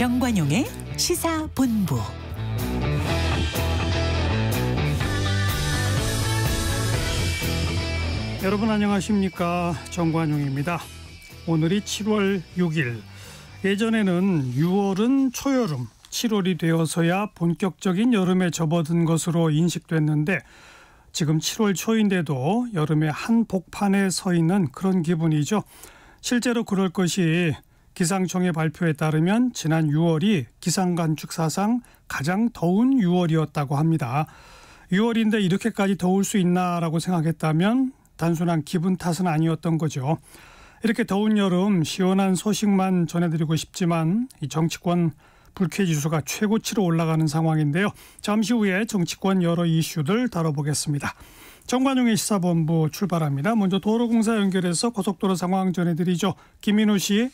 정관용의 시사본부. 여러분 안녕하십니까 정관용입니다. 오늘이 7월 6일. 예전에는 6월은 초여름, 7월이 되어서야 본격적인 여름에 접어든 것으로 인식됐는데 지금 7월 초인데도 여름의 한복판에 서 있는 그런 기분이죠. 실제로 그럴 것이 기상청의 발표에 따르면 지난 6월이 기상관측 사상 가장 더운 6월이었다고 합니다. 6월인데 이렇게까지 더울 수 있나라고 생각했다면 단순한 기분 탓은 아니었던 거죠. 이렇게 더운 여름 시원한 소식만 전해드리고 싶지만 이 정치권 불쾌 지수가 최고치로 올라가는 상황인데요. 잠시 후에 정치권 여러 이슈들 다뤄보겠습니다. 정관용의 시사본부 출발합니다. 먼저 도로공사 연결해서 고속도로 상황 전해드리죠. 김민우 씨.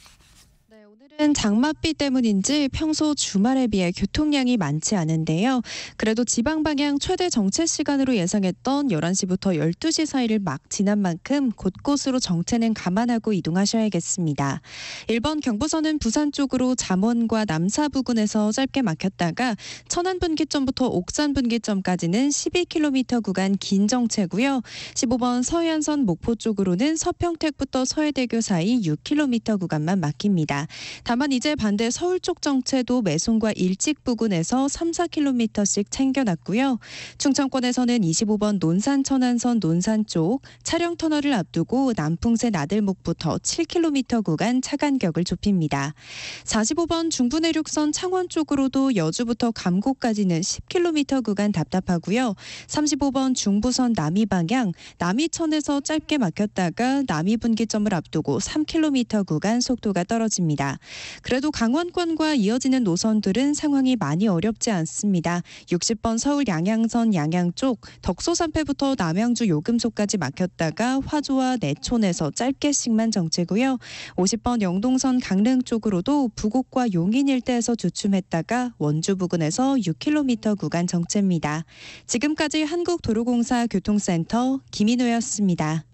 최근 장맛비 때문인지 평소 주말에 비해 교통량이 많지 않은데요. 그래도 지방 방향 최대 정체 시간으로 예상했던 11시부터 12시 사이를 막 지난 만큼 곳곳으로 정체는 감안하고 이동하셔야겠습니다. 1번 경부선은 부산 쪽으로 잠원과 남사 부근에서 짧게 막혔다가 천안 분기점부터 옥산 분기점까지는 12km 구간 긴 정체고요. 15번 서해안선 목포 쪽으로는 서평택부터 서해대교 사이 6km 구간만 막힙니다. 다만 이제 반대 서울 쪽 정체도 매송과 일찍 부근에서 3, 4km씩 챙겨놨고요. 충청권에서는 25번 논산 천안선 논산 쪽 차량 터널을 앞두고 남풍세 나들목부터 7km 구간 차간격을 좁힙니다. 45번 중부 내륙선 창원 쪽으로도 여주부터 감곡까지는 10km 구간 답답하고요. 35번 중부선 남이 방향 남이천에서 짧게 막혔다가 남이 분기점을 앞두고 3km 구간 속도가 떨어집니다. 그래도 강원권과 이어지는 노선들은 상황이 많이 어렵지 않습니다. 60번 서울 양양선 양양 쪽 덕소산패부터 남양주 요금소까지 막혔다가 화조와 내촌에서 짧게씩만 정체고요. 50번 영동선 강릉 쪽으로도 부곡과 용인 일대에서 주춤했다가 원주 부근에서 6km 구간 정체입니다. 지금까지 한국도로공사 교통센터 김인호였습니다.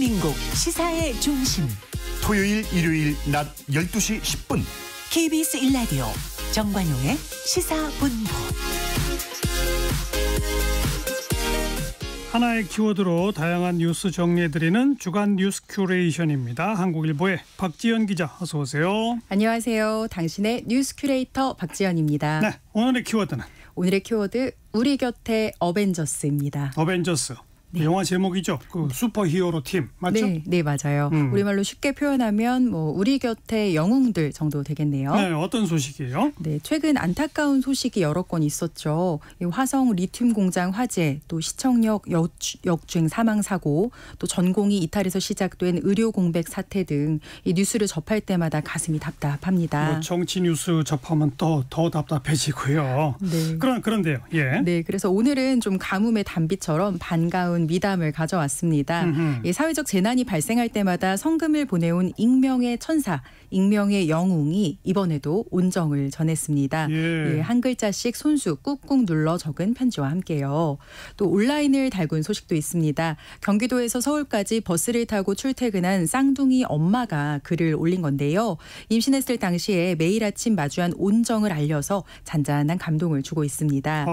대한민국 시사의 중심. 토요일, 일요일 낮 12시 10분. KBS 1라디오 정관용의 시사본부. 하나의 키워드로 다양한 뉴스 정리해드리는 주간 뉴스 큐레이션입니다. 한국일보의 박지연 기자 어서 오세요. 안녕하세요. 당신의 뉴스 큐레이터 박지연입니다. 네, 오늘의 키워드는 오늘의 키워드 우리 곁에 어벤져스입니다. 어벤져스. 네. 영화 제목이죠. 그 네. 슈퍼히어로 팀 맞죠? 네, 네 맞아요. 음. 우리말로 쉽게 표현하면 뭐 우리 곁에 영웅들 정도 되겠네요. 네, 어떤 소식이에요? 네, 최근 안타까운 소식이 여러 건 있었죠. 이 화성 리튬 공장 화재, 또 시청역 역, 역주행 사망 사고, 또 전공이 이탈에서 시작된 의료 공백 사태 등 이 뉴스를 접할 때마다 가슴이 답답합니다. 뭐 정치 뉴스 접하면 또더 답답해지고요. 네. 그런 그런데요. 예. 네, 그래서 오늘은 좀 가뭄의 단비처럼 반가운 보내 미담을 가져왔습니다. 이 사회적 재난이 발생할 때마다 성금을 보내온 익명의 천사, 익명의 영웅이 이번에도 온정을 전했습니다. 예. 예, 한 글자씩 손수 꾹꾹 눌러 적은 편지와 함께요. 또 온라인을 달군 소식도 있습니다. 경기도에서 서울까지 버스를 타고 출퇴근한 쌍둥이 엄마가 글을 올린 건데요. 임신했을 당시에 매일 아침 마주한 온정을 알려서 잔잔한 감동을 주고 있습니다.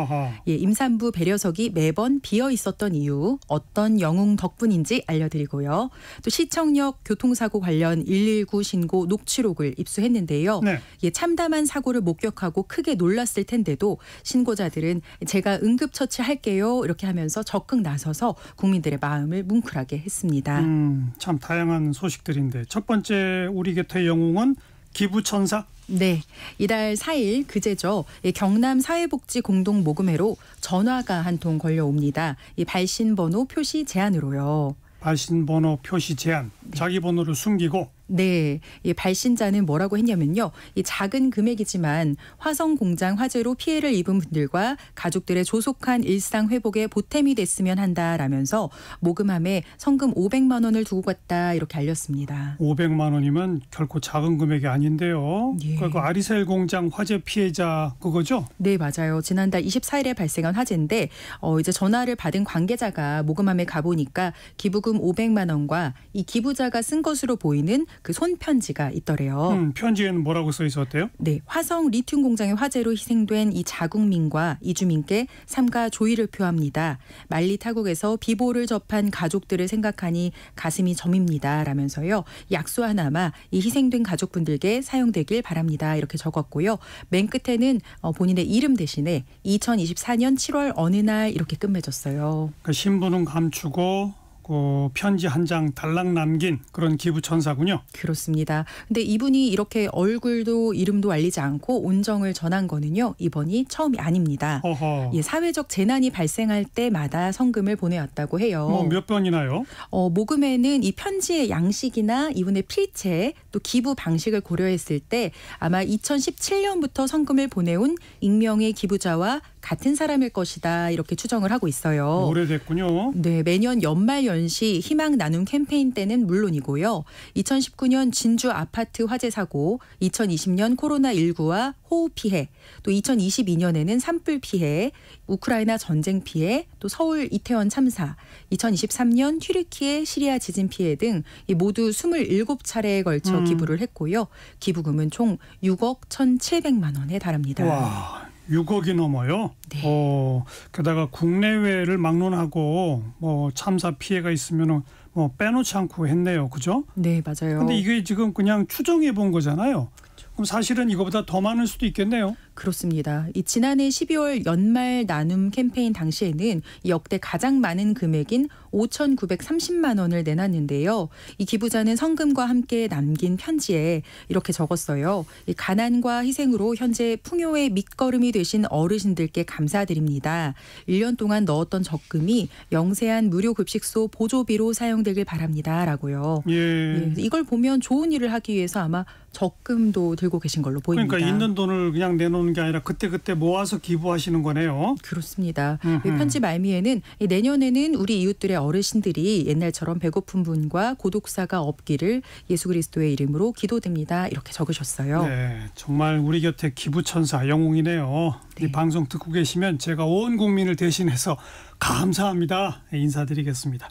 예, 임산부 배려석이 매번 비어 있었던 이유, 있 어떤 영웅 덕분인지 알려드리고요. 또 시청역 교통사고 관련 119 신고 녹취록을 입수했는데요. 네. 예, 참담한 사고를 목격하고 크게 놀랐을 텐데도 신고자들은 제가 응급처치할게요 이렇게 하면서 적극 나서서 국민들의 마음을 뭉클하게 했습니다. 음, 참 다양한 소식들인데 첫 번째 우리 곁의 영웅은 기부천사? 네. 이달 4일 그제죠. 경남 사회복지 공동 모금회로 전화가 한 통 걸려옵니다. 이 발신 번호 표시 제한으로요. 발신 번호 표시 제한. 네. 자기 번호를 숨기고 네, 이 발신자는 뭐라고 했냐면요. 이 작은 금액이지만 화성 공장 화재로 피해를 입은 분들과 가족들의 조속한 일상 회복에 보탬이 됐으면 한다라면서 모금함에 성금 500만 원을 두고 갔다 이렇게 알렸습니다. 500만 원이면 결코 작은 금액이 아닌데요. 예. 그러니 그 아리셀 공장 화재 피해자 그거죠? 네, 맞아요. 지난달 24일에 발생한 화재인데 어, 이제 전화를 받은 관계자가 모금함에 가보니까 기부금 500만 원과 이 기부자가 쓴 것으로 보이는 그 손편지가 있더래요. 음, 편지에는 뭐라고 써 있었대요? 네, 화성 리튬 공장의 화재로 희생된 이 자국민과 이주민께 삼가 조의를 표합니다. 말리 타국에서 비보를 접한 가족들을 생각하니 가슴이 점입니다. 라면서요. 약수 하나마 이 희생된 가족분들께 사용되길 바랍니다. 이렇게 적었고요. 맨 끝에는 어, 본인의 이름 대신에 2024년 7월 어느 날 이렇게 끝맺었어요. 그 신분은 감추고 어, 편지 한 장 달랑 남긴 그런 기부천사군요. 그렇습니다. 근데 이분이 이렇게 얼굴도 이름도 알리지 않고 온정을 전한 거는요. 이번이 처음이 아닙니다. 어허. 예, 사회적 재난이 발생할 때마다 성금을 보내왔다고 해요. 뭐 몇 번이나요? 어, 모금에는 이 편지의 양식이나 이분의 필체 또 기부 방식을 고려했을 때 아마 2017년부터 성금을 보내온 익명의 기부자와 같은 사람일 것이다 이렇게 추정을 하고 있어요. 오래됐군요. 네, 매년 연말 연시 희망 나눔 캠페인 때는 물론이고요. 2019년 진주 아파트 화재 사고, 2020년 코로나 19와 호우 피해, 또 2022년에는 산불 피해, 우크라이나 전쟁 피해, 또 서울 이태원 참사, 2023년 튀르키예 시리아 지진 피해 등 모두 27차례에 걸쳐 음. 기부를 했고요. 기부금은 총 6억 1,700만 원에 달합니다. 와. 6억이 넘어요. 네. 어, 게다가 국내외를 막론하고 뭐 참사 피해가 있으면은 어, 빼놓지 않고 했네요. 그죠? 네, 맞아요. 근데 이게 지금 그냥 추정해 본 거잖아요. 그렇죠. 그럼 사실은 이거보다 더 많을 수도 있겠네요. 그렇습니다. 이 지난해 12월 연말 나눔 캠페인 당시에는 역대 가장 많은 금액인 5,930만 원을 내놨는데요. 이 기부자는 성금과 함께 남긴 편지에 이렇게 적었어요. 가난과 희생으로 현재 풍요의 밑거름이 되신 어르신들께 감사드립니다. 1년 동안 넣었던 적금이 영세한 무료 급식소 보조비로 사용됩 되길 바랍니다라고요. 예. 예 이걸 보면 좋은 일을 하기 위해서 아마 적금도 들고 계신 걸로 보입니다. 그러니까 있는 돈을 그냥 내놓는 게 아니라 그때 그때 모아서 기부하시는 거네요. 그렇습니다. 음흠. 편지 말미에는 내년에는 우리 이웃들의 어르신들이 옛날처럼 배고픈 분과 고독사가 없기를 예수 그리스도의 이름으로 기도됩니다. 이렇게 적으셨어요. 네, 정말 우리 곁에 기부 천사 영웅이네요. 네. 이 방송 듣고 계시면 제가 온 국민을 대신해서 감사합니다 네, 인사드리겠습니다.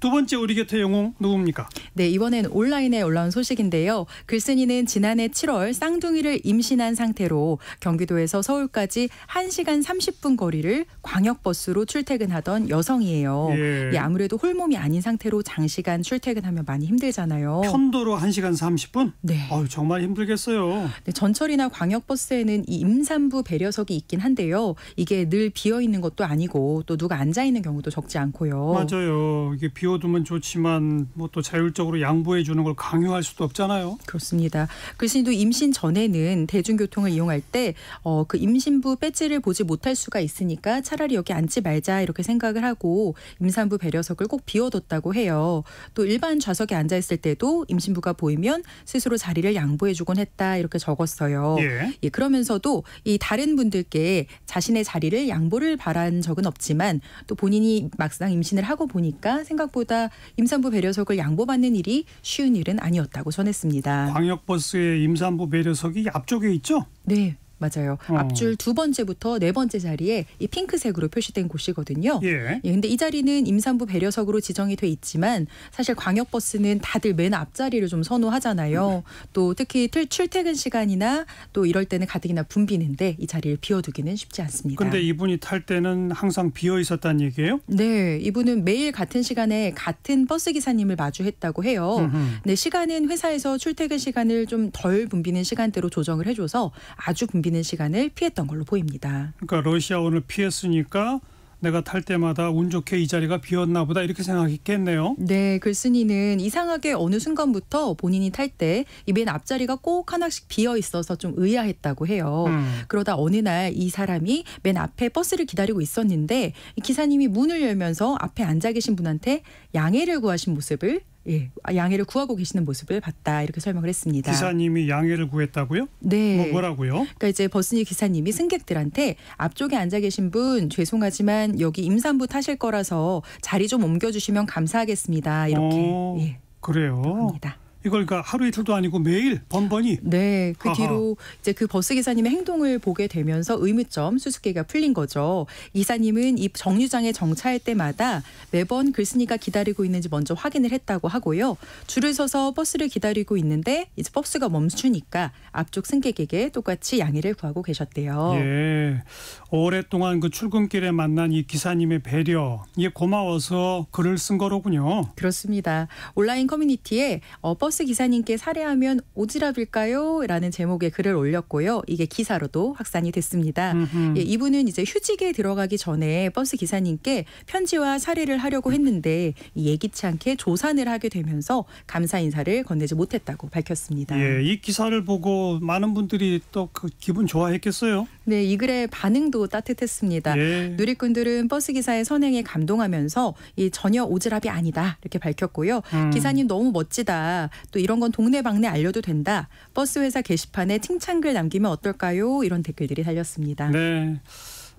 두 번째 우리 곁의 영웅 누굽니까? 네, 이번엔 온라인에 올라온 소식인데요. 글쓴이는 지난해 7월 쌍둥이를 임신한 상태로 경기도에서 서울까지 1시간 30분 거리를 광역버스로 출퇴근하던 여성이에요. 예. 예, 아무래도 홀몸이 아닌 상태로 장시간 출퇴근하면 많이 힘들잖아요. 편도로 1시간 30분? 네. 아유, 정말 힘들겠어요. 네, 전철이나 광역버스에는 이 임산부 배려석이 있긴 한데요. 이게 늘 비어 있는 것도 아니고 또 누가 앉아 있는 경우도 적지 않고요. 맞아요. 이게 비어 비워두면 좋지만 뭐 또 자율적으로 양보해 주는 걸 강요할 수도 없잖아요. 그렇습니다. 글쓴이도 임신 전에는 대중교통을 이용할 때어그 임신부 배지를 보지 못할 수가 있으니까 차라리 여기 앉지 말자 이렇게 생각을 하고 임산부 배려석을 꼭 비워뒀다고 해요. 또 일반 좌석에 앉아 있을 때도 임신부가 보이면 스스로 자리를 양보해 주곤 했다 이렇게 적었어요. 예. 예 그러면서도 이 다른 분들께 자신의 자리를 양보를 바란 적은 없지만 또 본인이 막상 임신을 하고 보니까 생각보다 생각보다 임산부 배려석을 양보받는 일이 쉬운 일은 아니었다고 전했습니다. 광역버스의 임산부 배려석이 앞쪽에 있죠? 네. 맞아요. 어. 앞줄 두 번째부터 네 번째 자리에 이 핑크색으로 표시된 곳이거든요. 예. 예. 근데 이 자리는 임산부 배려석으로 지정이 돼 있지만 사실 광역버스는 다들 맨 앞자리를 좀 선호하잖아요. 음. 또 특히 틀, 출퇴근 시간이나 또 이럴 때는 가뜩이나 붐비는데 이 자리를 비워두기는 쉽지 않습니다. 근데 이분이 탈 때는 항상 비어 있었다는 얘기예요? 네. 이분은 매일 같은 시간에 같은 버스 기사님을 마주했다고 해요. 네, 시간은 회사에서 출퇴근 시간을 좀 덜 붐비는 시간대로 조정을 해줘서 아주 붐비 즐기는 시간을 피했던 걸로 보입니다. 그러니까 러시아 오늘 피했으니까 내가 탈 때마다 운 좋게 이 자리가 비었나 보다 이렇게 생각했겠네요. 네, 글쓴이는 이상하게 어느 순간부터 본인이 탈때이맨 앞자리가 꼭 하나씩 비어 있어서 좀 의아했다고 해요. 음. 그러다 어느 날 이 사람이 맨 앞에 버스를 기다리고 있었는데 기사님이 문을 열면서 앞에 앉아 계신 분한테 양해를 구하신 모습을 예, 양해를 구하고 계시는 모습을 봤다 이렇게 설명을 했습니다. 기사님이 양해를 구했다고요? 네. 뭐, 라고요 그러니까 이제 버스니 기사님이 승객들한테 앞쪽에 앉아 계신 분 죄송하지만 여기 임산부 타실 거라서 자리 좀 옮겨주시면 감사하겠습니다 이렇게. 어, 예, 그래요. 합니다. 이걸 그러니까 하루 이틀도 아니고 매일 번번이 네그 뒤로 이제 그 버스 기사님의 행동을 보게 되면서 의문점 수수께가 풀린 거죠. 기사님은 이 정류장에 정차할 때마다 매번 글쓴이가 기다리고 있는지 먼저 확인을 했다고 하고요. 줄을 서서 버스를 기다리고 있는데 이제 버스가 멈추니까 앞쪽 승객에게 똑같이 양해를 구하고 계셨대요. 예. 오랫동안 그 출근길에 만난 이 기사님의 배려 이게 고마워서 글을 쓴 거로군요. 그렇습니다. 온라인 커뮤니티에 어, 버스 기사님께 살해하면 오지랖일까요?라는 제목의 글을 올렸고요. 이게 기사로도 확산이 됐습니다. 예, 이분은 이제 휴직에 들어가기 전에 버스 기사님께 편지와 사례를 하려고 했는데 예기치 않게 조산을 하게 되면서 감사 인사를 건네지 못했다고 밝혔습니다. 예, 이 기사를 보고 많은 분들이 또 그 기분 좋아했겠어요. 네, 이 글의 반응도 따뜻했습니다 예. 누리꾼들은 버스 기사의 선행에 감동하면서 이 전혀 오지랖이 아니다 이렇게 밝혔고요. 음. 기사님 너무 멋지다. 또 이런 건 동네방네 알려도 된다. 버스 회사 게시판에 칭찬글 남기면 어떨까요? 이런 댓글들이 달렸습니다. 네.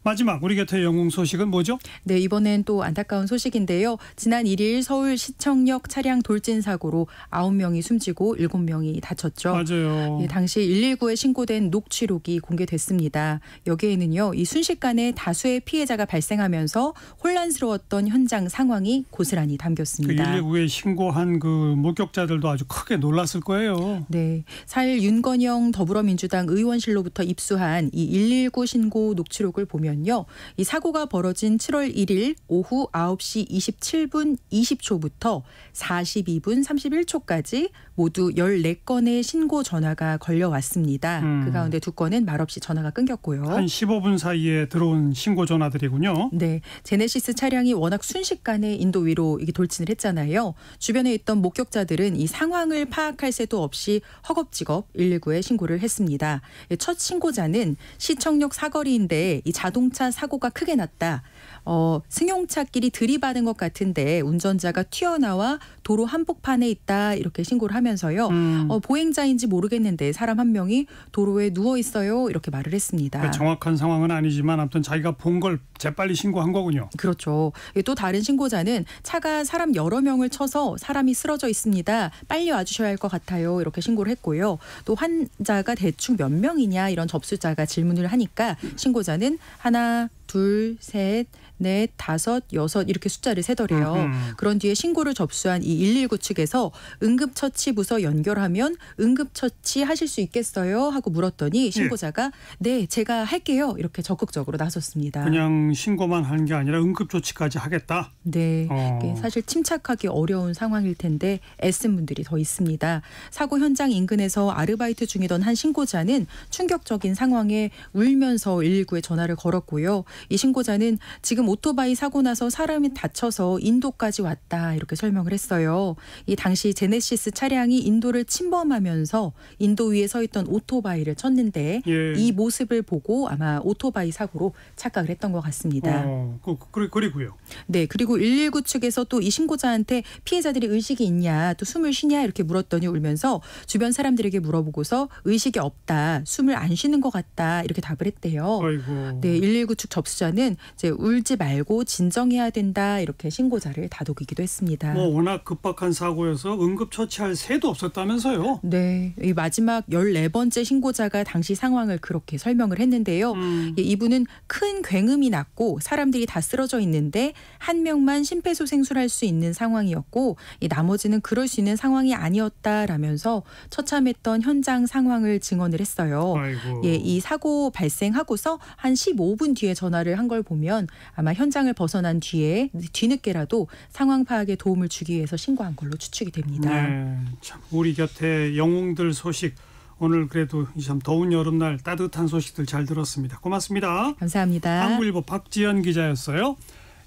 마지막 우리 곁의 영웅 소식은 뭐죠? 네, 이번엔 또 안타까운 소식인데요. 지난 1일 서울 시청역 차량 돌진 사고로 9명이 숨지고 7명이 다쳤죠. 맞아요. 예, 당시 119에 신고된 녹취록이 공개됐습니다. 여기에는요. 이 순식간에 다수의 피해자가 발생하면서 혼란스러웠던 현장 상황이 고스란히 그 담겼습니다. 그 119에 신고한 그 목격자들도 아주 크게 놀랐을 거예요. 네. 4일 윤건영 더불어민주당 의원실로부터 입수한 이 119 신고 녹취록을 보면 보면요. 이 사고가 벌어진 7월 1일 오후 9시 27분 20초부터 42분 31초까지 모두 14건의 신고 전화가 걸려왔습니다. 음. 그 가운데 두 건은 말없이 전화가 끊겼고요. 한 15분 사이에 들어온 신고 전화들이군요. 네. 제네시스 차량이 워낙 순식간에 인도 위로 이게 돌진을 했잖아요. 주변에 있던 목격자들은 이 상황을 파악할 새도 없이 허겁지겁 119에 신고를 했습니다. 예, 첫 신고자는 시청역 사거리인데 이 자동차 사고가 크게 났다. 어, 승용차끼리 들이받은 것 같은데 운전자가 튀어나와 도로 한복판에 있다 이렇게 신고를 하면서요. 음. 어, 보행자인지 모르겠는데 사람 한 명이 도로에 누워 있어요 이렇게 말을 했습니다. 그러니까 정확한 상황은 아니지만 아무튼 자기가 본 걸 재빨리 신고한 거군요. 그렇죠. 예, 또 다른 신고자는 차가 사람 여러 명을 쳐서 사람이 쓰러져 있습니다. 빨리 와주셔야 할 것 같아요 이렇게 신고를 했고요. 또 환자가 대충 몇 명이냐 이런 접수자가 질문을 하니까 신고자는 하나 둘, 셋, 넷, 다섯, 여섯 이렇게 숫자를 세더래요. 음 그런 뒤에 신고를 접수한 이119 측에서 응급처치 부서 연결하면 응급처치 하실 수 있겠어요? 하고 물었더니 예. 신고자가 네, 네 제가 할게요. 이렇게 적극적으로 나섰습니다. 그냥 신고만 하는 게 아니라 응급조치까지 하겠다. 네. 어. 사실 침착하기 어려운 상황일 텐데 애쓴 분들이 더 있습니다. 사고 현장 인근에서 아르바이트 중이던 한 신고자는 충격적인 상황에 울면서 119에 전화를 걸었고요. 이 신고자는 지금 오토바이 사고 나서 사람이 다쳐서 인도까지 왔다 이렇게 설명을 했어요. 이 당시 제네시스 차량이 인도를 침범하면서 인도 위에 서 있던 오토바이를 쳤는데 예. 이 모습을 보고 아마 오토바이 사고로 착각을 했던 것 같습니다. 어, 그, 그, 그리고요. 네, 그리고 119 측에서 또 이 신고자한테 피해자들이 의식이 있냐, 또 숨을 쉬냐 이렇게 물었더니 울면서 주변 사람들에게 물어보고서 의식이 없다, 숨을 안 쉬는 것 같다 이렇게 답을 했대요. 아이고. 네, 119 측 접수 투자는 이제 울지 말고 진정해야 된다 이렇게 신고자를 다독이기도 했습니다. 뭐 워낙 급박한 사고여서 응급 처치할 새도 없었다면서요. 네. 이 마지막 14번째 신고자가 당시 상황을 그렇게 설명을 했는데요. 음. 예, 이분은 큰 굉음이 났고 사람들이 다 쓰러져 있는데 한 명만 심폐소생술할 수 있는 상황이었고 이 나머지는 그럴 수 있는 상황이 아니었다라면서 처참했던 현장 상황을 증언을 했어요. 아이고. 예, 이 사고 발생하고서 한 15분 뒤에 전화 전화를 한걸 보면 아마 현장을 벗어난 뒤에 뒤늦게라도 상황 파악에 도움을 주기 위해서 신고한 걸로 추측이 됩니다. 네, 참 우리 곁에 영웅들 소식 오늘 그래도 참 더운 여름날 따뜻한 소식들 잘 들었습니다. 고맙습니다. 감사합니다. 한국일보 박지현 기자였어요.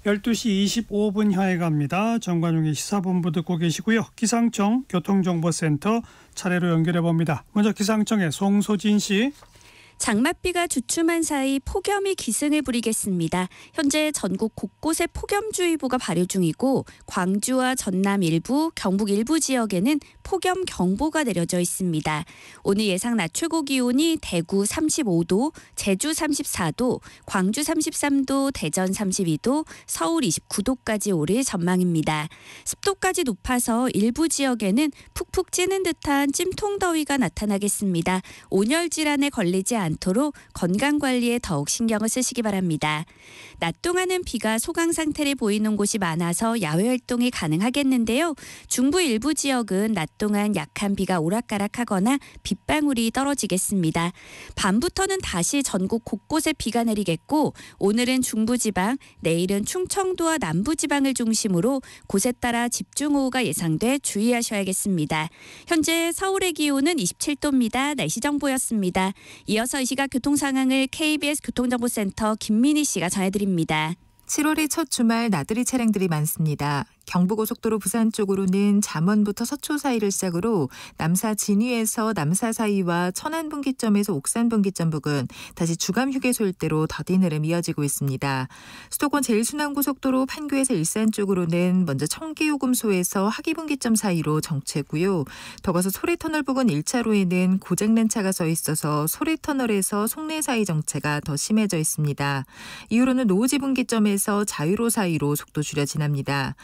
12시 25분향에 갑니다. 정관용의 시사본부 듣고 계시고요. 기상청 교통정보센터 차례로 연결해 봅니다. 먼저 기상청의 송소진 씨. 장맛비가 주춤한 사이 폭염이 기승을 부리겠습니다. 현재 전국 곳곳에 폭염주의보가 발효 중이고 광주와 전남 일부, 경북 일부 지역에는 폭염 경보가 내려져 있습니다. 오늘 예상 낮 최고 기온이 대구 35도, 제주 34도, 광주 33도, 대전 32도, 서울 29도까지 오를 전망입니다. 습도까지 높아서 일부 지역에는 푹푹 찌는 듯한 찜통더위가 나타나겠습니다. 온열 질환에 걸리지 않 않도록 건강 관리에 더욱 신경을 쓰시기 바랍니다. 낮 동안은 비가 소강 상태를 보이는 곳이 많아서 야외 활동이 가능하겠는데요. 중부 일부 지역은 낮 동안 약한 비가 오락가락하거나 빗방울이 떨어지겠습니다. 밤부터는 다시 전국 곳곳에 비가 내리겠고 오늘은 중부지방, 내일은 충청도와 남부지방을 중심으로 곳에 따라 집중호우가 예상돼 주의하셔야겠습니다. 현재 서울의 기온은 27도입니다. 날씨 정보였습니다. 이어서 이어서 이 시각 교통 상황을 KBS 교통정보센터 김민희 씨가 전해드립니다. 7월의 첫 주말 나들이 차량들이 많습니다. 경부고속도로 부산 쪽으로는 잠원부터 서초 사이를 시작으로 남사 진위에서 남사 사이와 천안 분기점에서 옥산 분기점 부근 다시 주감 휴게소 일대로 더딘 흐름 이어지고 있습니다. 수도권 제일순환고속도로 판교에서 일산 쪽으로는 먼저 청계요금소에서 하기분기점 사이로 정체고요. 더 가서 소래터널 부근 1차로에는 고장난 차가 서 있어서 소래터널에서 송내 사이 정체가 더 심해져 있습니다. 이후로는 노지 분기점에서 자유로 사이로 속도 줄여 지납니다.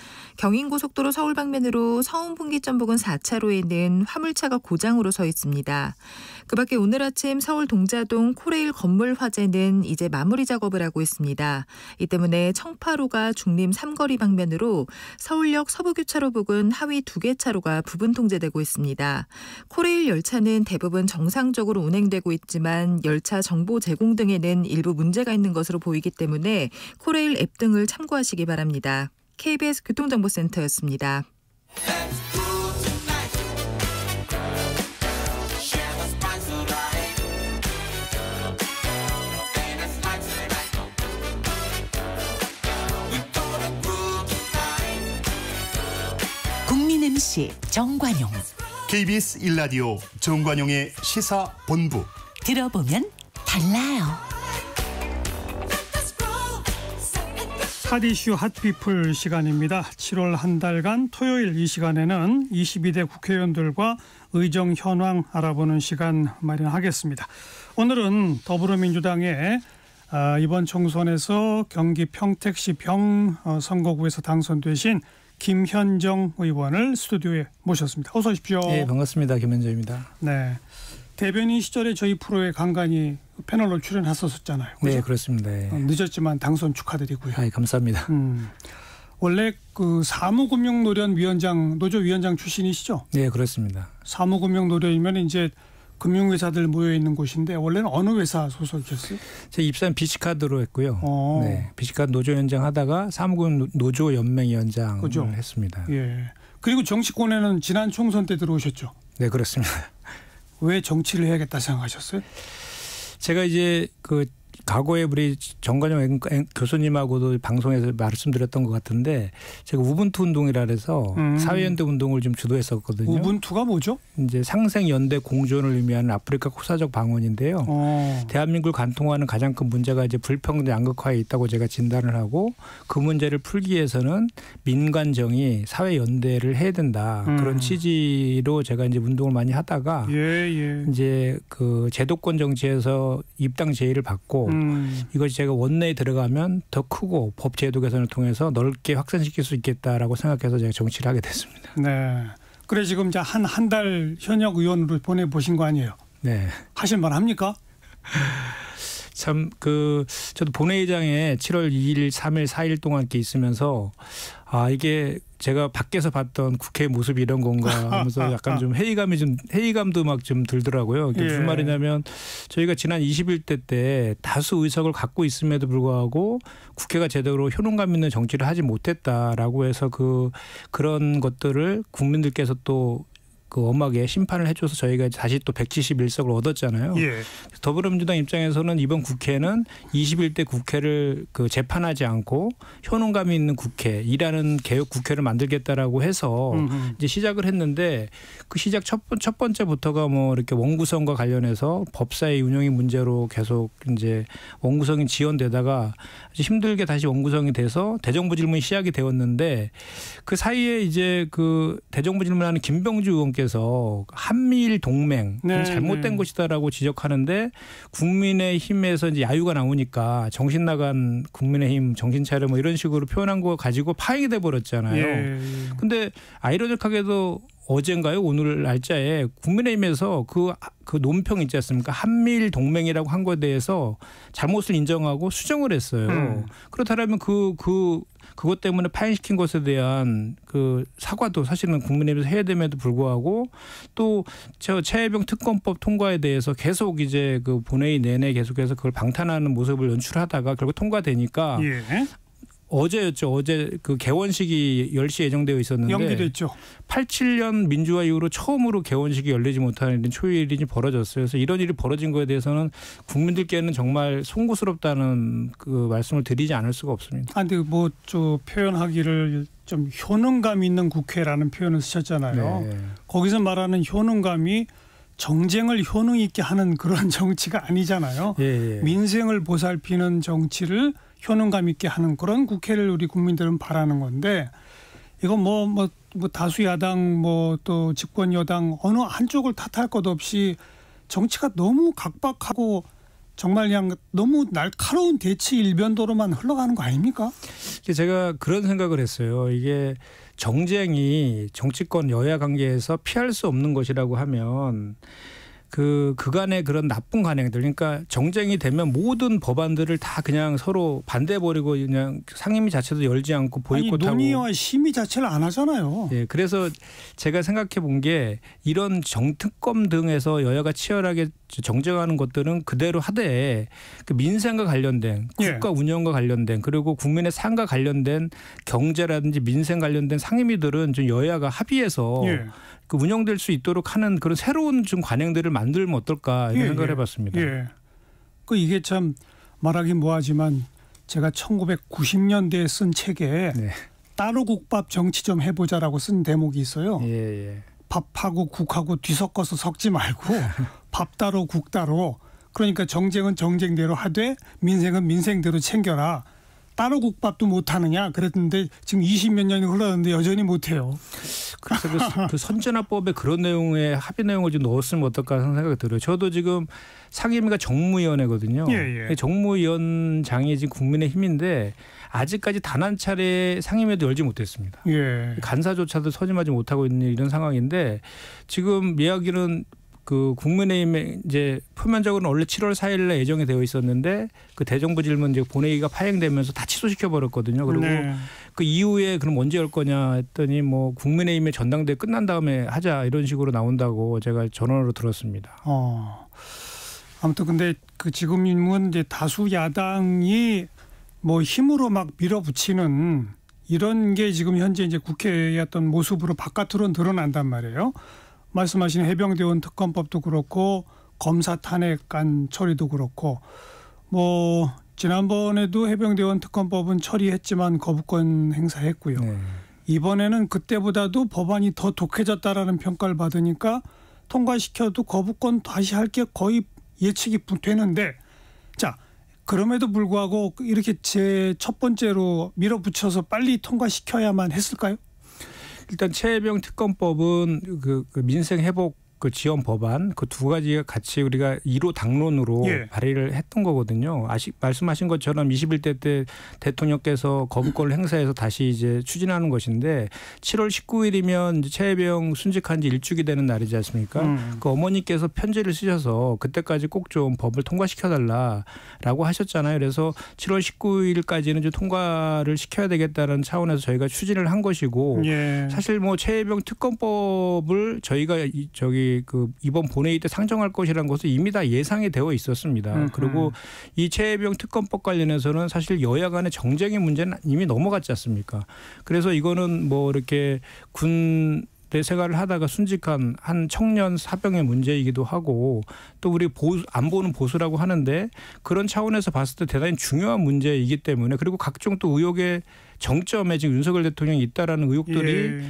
경인고속도로 서울 방면으로 서운 분기점 부근 4차로에는 화물차가 고장으로 서 있습니다. 그 밖에 오늘 아침 서울 동자동 코레일 건물 화재는 이제 마무리 작업을 하고 있습니다. 이 때문에 청파로가 중림 3거리 방면으로 서울역 서부교차로 부근 하위 2개 차로가 부분 통제되고 있습니다. 코레일 열차는 대부분 정상적으로 운행되고 있지만 열차 정보 제공 등에는 일부 문제가 있는 것으로 보이기 때문에 코레일 앱 등을 참고하시기 바랍니다. KBS 교통정보센터였습니다. 국민 MC 정관용 KBS 일라디오 정관용의 시사 본부 들어보면 달라요. 핫이슈 핫피플 시간입니다. 7월 한 달간 토요일 이 시간에는 22대 국회의원들과 의정 현황 알아보는 시간 마련하겠습니다. 오늘은 더불어민주당의 아, 이번 총선에서 경기 평택시 병 어, 선거구에서 당선되신 김현정 의원을 스튜디오에 모셨습니다. 어서 오십시오. 네, 반갑습니다. 김현정입니다. 네. 대변인 시절에 저희 프로의 간간히 패널로 출연했었잖아요. 네, 그죠? 네, 그렇습니다. 예. 어, 늦었지만 당선 축하드리고요. 아, 감사합니다. 음, 원래 그 사무금융노련 위원장 노조 위원장 출신이시죠? 네, 그렇습니다. 사무금융노련이면 이제 금융회사들 모여 있는 곳인데 원래는 어느 회사 소속이셨어요? 제 입사는 비치카드로 했고요. 어. 네, 비치카드 노조 위원장 하다가 사무금 노조 연맹 위원장을 그죠? 했습니다. 예. 그리고 정치권에는 지난 총선 때 들어오셨죠? 네, 그렇습니다. 왜 정치를 해야겠다 생각하셨어요? 제가 이제 그 과거에 우리 정관영 교수님하고도 방송에서 말씀드렸던 것 같은데 제가 우분투 운동이라 해서 음. 사회연대 운동을 좀 주도했었거든요. 우분투가 뭐죠? 이제 상생 연대 공존을 의미하는 아프리카 코사적 방언인데요. 어. 대한민국을 관통하는 가장 큰 문제가 이제 불평등 양극화에 있다고 제가 진단을 하고 그 문제를 풀기 위해서는 민관 정이 사회 연대를 해야 된다 음. 그런 취지로 제가 이제 운동을 많이 하다가 예, 예. 이제 그 제도권 정치에서 입당 제의를 받고 음. 이것이 제가 원내에 들어가면 더 크고 법 제도 개선을 통해서 넓게 확산시킬 수 있겠다라고 생각해서 제가 정치를 하게 됐습니다. 네. 그래 지금 이제 한한 달 현역 의원으로 보내 보신 거 아니에요? 네. 하실 만 합니까? 참그 저도 본회의장에 7월 2일, 3일, 4일 동안 이렇게 있으면서 아 이게 제가 밖에서 봤던 국회 모습 이런 건가 하면서 약간 좀 회의감이 좀 회의감도 막 좀 들더라고요. 이게 예. 무슨 말이냐면 저희가 지난 21대 때 다수 의석을 갖고 있음에도 불구하고 국회가 제대로 효능감 있는 정치를 하지 못했다라고 해서 그 그런 것들을 국민들께서 또그 엄하게 심판을 해줘서 저희가 다시 또 171석을 얻었잖아요. 예. 더불어민주당 입장에서는 이번 국회는 21대 국회를 그 재판하지 않고 효능감 있는 국회이라는 개혁 국회를 만들겠다라고 해서 음흠. 이제 시작을 했는데 그 시작 첫, 첫 번째부터가 뭐 이렇게 원구성과 관련해서 법사의 운영의 문제로 계속 이제 원구성이 지연되다가 힘들게 다시 원구성이 돼서 대정부 질문이 시작이 되었는데 그 사이에 이제 그 대정부 질문하는 김병주 의원께 의원께서 한미일 동맹 네, 잘못된 네. 것이다라고 지적하는데 국민의힘에서 이제 야유가 나오니까 정신 나간 국민의힘 정신 차려 뭐 이런 식으로 표현한 거 가지고 파행이 돼 버렸잖아요. 예, 예. 근데 아이러니하게도 어젠가요 오늘 날짜에 국민의힘에서 그, 그 논평 있지 않습니까 한미일 동맹이라고 한 거에 대해서 잘못을 인정하고 수정을 했어요 음. 그렇다면 그그 그 그것 때문에 파행시킨 것에 대한 그 사과도 사실은 국민의힘에서 해야 됨에도 불구하고 또 저 최혜병 특검법 통과에 대해서 계속 이제 그 본회의 내내 계속해서 그걸 방탄하는 모습을 연출하다가 결국 통과되니까 예. 어제였죠. 어제 그 개원식이 10시 예정되어 있었는데 연기됐죠. 87년 민주화 이후로 처음으로 개원식이 열리지 못하는 초유일이 벌어졌어요. 그래서 이런 일이 벌어진 거에 대해서는 국민들께는 정말 송구스럽다는 그 말씀을 드리지 않을 수가 없습니다. 아 근데 뭐저 표현하기를 좀 효능감 있는 국회라는 표현을 쓰셨잖아요. 네. 거기서 말하는 효능감이 정쟁을 효능 있게 하는 그런 정치가 아니잖아요. 예, 예. 민생을 보살피는 정치를 효능감 있게 하는 그런 국회를 우리 국민들은 바라는 건데 이건 뭐, 뭐, 뭐 다수 야당 뭐 또 집권 여당 어느 한쪽을 탓할 것 없이 정치가 너무 각박하고 정말 그냥 너무 날카로운 대치 일변도로만 흘러가는 거 아닙니까? 제가 그런 생각을 했어요. 이게 정쟁이 정치권 여야 관계에서 피할 수 없는 것이라고 하면 그 그간의 그런 나쁜 관행들 그러니까 정쟁이 되면 모든 법안들을 다 그냥 서로 반대해 버리고 그냥 상임위 자체도 열지 않고 보이콧하고 논의와 심의 자체를 안 하잖아요. 예, 그래서 제가 생각해 본 게 이런 정특검 등에서 여야가 치열하게 정쟁하는 것들은 그대로 하되 그 민생과 관련된 예. 국가 예. 운영과 관련된 그리고 국민의 삶과 관련된 경제라든지 민생 관련된 상임위들은 좀 여야가 합의해서 예. 그 운영될 수 있도록 하는 그런 새로운 좀 관행들을 만들면 어떨까 이런 예, 생각을 예. 해봤습니다. 예. 그 이게 참 말하기 뭐하지만 제가 1990년대에 쓴 책에 네. 따로 국밥 정치 좀 해보자라고 쓴 대목이 있어요. 예, 예. 밥하고 국하고 뒤섞어서 섞지 말고 밥 따로 국 따로 그러니까 정쟁은 정쟁대로 하되 민생은 민생대로 챙겨라. 따로 국밥도 못하느냐 그랬는데 지금 20몇 년이 흘렀는데 여전히 못해요. 그래서 그, 그선전화법에 그런 내용의 합의 내용을 좀 넣었으면 어떨까 하는 생각이 들어요. 저도 지금 상임위가 정무위원회거든요. 예, 예. 정무위원장이 지금 국민의 힘인데 아직까지 단 한 차례 상임위도 열지 못했습니다. 예. 간사조차도 서임하지 못하고 있는 이런 상황인데 지금 이야기는 그 국민의힘에 이제 표면적으로는 원래 7월 4일에 예정이 되어 있었는데 그 대정부 질문 이제 본회의가 파행되면서 다 취소시켜 버렸거든요. 그리고 네. 그 이후에 그럼 언제 열 거냐 했더니 뭐 국민의힘의 전당대 회 끝난 다음에 하자 이런 식으로 나온다고 제가 전원으로 들었습니다. 어. 아무튼 근데 그 지금 인문 이제 다수 야당이 뭐 힘으로 막 밀어붙이는 이런 게 지금 현재 이제 국회의 어떤 모습으로 바깥으로 드러난단 말이에요. 말씀하신 해병대원 특검법도 그렇고 검사 탄핵안 처리도 그렇고 뭐 지난번에도 해병대원 특검법은 처리했지만 거부권 행사했고요. 네. 이번에는 그때보다도 법안이 더 독해졌다라는 평가를 받으니까 통과시켜도 거부권 다시 할 게 거의 예측이 되는데 자 그럼에도 불구하고 이렇게 제 첫 번째로 밀어붙여서 빨리 통과시켜야만 했을까요? 일단 최혜병 특검법은 그, 그 민생 회복 그 지원 법안 그 두 가지 가 같이 우리가 1호 당론으로 예. 발의를 했던 거거든요. 아시, 말씀하신 것처럼 21대 때 대통령께서 거부권을 행사해서 다시 이제 추진하는 것인데 7월 19일이면 최혜병 순직한 지 일주기 되는 날이지 않습니까? 음. 그 어머니께서 편지를 쓰셔서 그때까지 꼭 좀 법을 통과시켜달라라고 하셨잖아요. 그래서 7월 19일까지는 좀 통과를 시켜야 되겠다는 차원에서 저희가 추진을 한 것이고 예. 사실 뭐 최혜병 특검법을 저희가 저기 그 이번 본회의 때 상정할 것이라는 것은 이미 다 예상이 되어 있었습니다. 음흠. 그리고 음. 이 최혜병 특검법 관련해서는 사실 여야 간의 정쟁의 문제는 이미 넘어갔지 않습니까? 그래서 이거는 뭐 이렇게 군 대생활을 하다가 순직한 한 청년 사병의 문제이기도 하고 또 우리 보수, 안보는 보수라고 하는데 그런 차원에서 봤을 때 대단히 중요한 문제이기 때문에 그리고 각종 또 의혹의 정점에 지금 윤석열 대통령이 있다라는 의혹들이 예.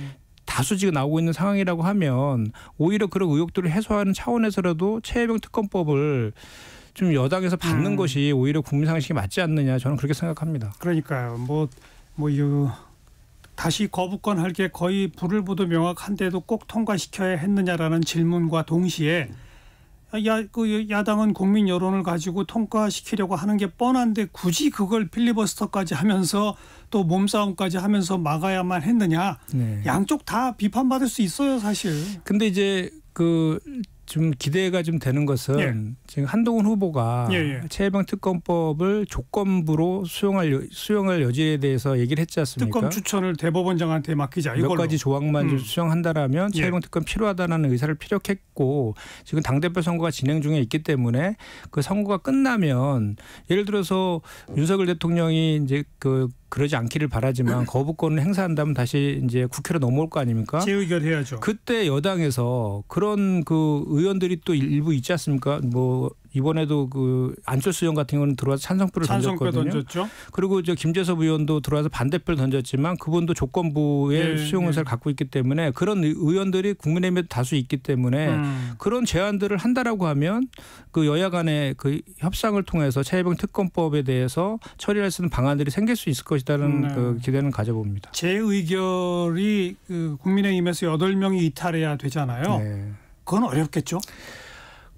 다수 지가 나오고 있는 상황이라고 하면 오히려 그런 의혹들을 해소하는 차원에서라도 최혜병 특검법을 좀 여당에서 받는 음. 것이 오히려 국민 상식에 맞지 않느냐 저는 그렇게 생각합니다. 그러니까요. 뭐뭐 이 다시 거부권 할 게 거의 불을 부도 명확한데도 꼭 통과시켜야 했느냐라는 질문과 동시에 음. 아, 야, 그 야당은 국민 여론을 가지고 통과시키려고 하는 게 뻔한데 굳이 그걸 필리버스터까지 하면서 또 몸싸움까지 하면서 막아야만 했느냐. 네. 양쪽 다 비판받을 수 있어요, 사실. 근데 이제 그좀 기대가 좀 되는 것은 예. 지금 한동훈 후보가 예예. 예. 최해방 특검법을 조건부로 수용할 수용할 여지에 대해서 얘기를 했지 않습니까? 특검 추천을 대법원장한테 맡기자 이걸로. 몇 가지 조항만 음. 수용한다라면 예. 최해방 예. 특검 필요하다는 의사를 피력했고 지금 당 대표 선거가 진행 중에 있기 때문에 그 선거가 끝나면 예를 들어서 윤석열 대통령이 이제 그 그러지 않기를 바라지만 거부권을 행사한다면 다시 이제 국회로 넘어올 거 아닙니까? 재의결해야죠. 그때 여당에서 그런 그 의원들이 또 일부 있지 않습니까? 뭐 이번에도 그 안철수 의원 같은 경우는 들어와서 찬성표를 찬성표 던졌거든요. 던졌죠. 그리고 저 김재섭 의원도 들어와서 반대표를 던졌지만 그분도 조건부의 예, 수용 의사를 예. 갖고 있기 때문에 그런 의원들이 국민의힘에도 다수 있기 때문에 음. 그런 제안들을 한다라고 하면 그 여야 간의 그 협상을 통해서 차해병 특검법에 대해서 처리할 수 있는 방안들이 생길 수 있을 것이라는 네. 음. 그 기대는 가져봅니다. 제 의결이 그 국민의힘에서 여 명이 이탈해야 되잖아요. 네. 그건 어렵겠죠.